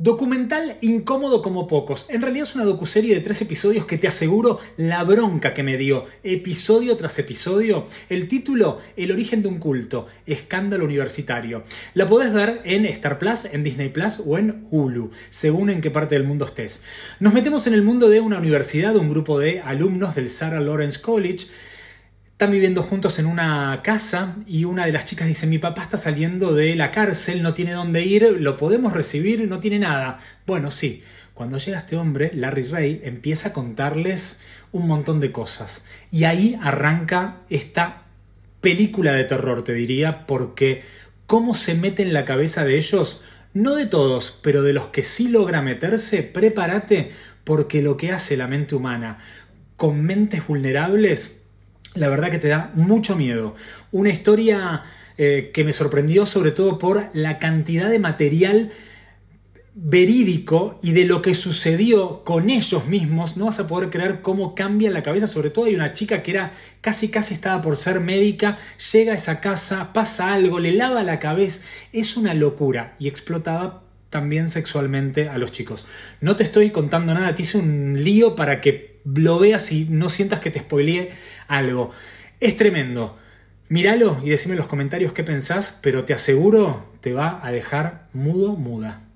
Documental incómodo como pocos. En realidad es una docuserie de tres episodios que te aseguro la bronca que me dio, episodio tras episodio. El título, El origen de un culto, escándalo universitario. La podés ver en Star Plus, en Disney Plus o en Hulu, según en qué parte del mundo estés. Nos metemos en el mundo de una universidad, un grupo de alumnos del Sarah Lawrence College están viviendo juntos en una casa y una de las chicas dice, mi papá está saliendo de la cárcel, no tiene dónde ir, lo podemos recibir, no tiene nada. Bueno, sí, cuando llega este hombre, Larry Ray, empieza a contarles un montón de cosas. Y ahí arranca esta película de terror, te diría, porque cómo se mete en la cabeza de ellos, no de todos, pero de los que sí logra meterse, prepárate, porque lo que hace la mente humana con mentes vulnerables la verdad que te da mucho miedo. Una historia eh, que me sorprendió sobre todo por la cantidad de material verídico y de lo que sucedió con ellos mismos, no vas a poder creer cómo cambia la cabeza, sobre todo hay una chica que era casi casi estaba por ser médica, llega a esa casa, pasa algo, le lava la cabeza, es una locura y explotaba también sexualmente a los chicos. No te estoy contando nada, te hice un lío para que lo veas y no sientas que te spoilee algo. Es tremendo. Míralo y decime en los comentarios qué pensás, pero te aseguro te va a dejar mudo, muda.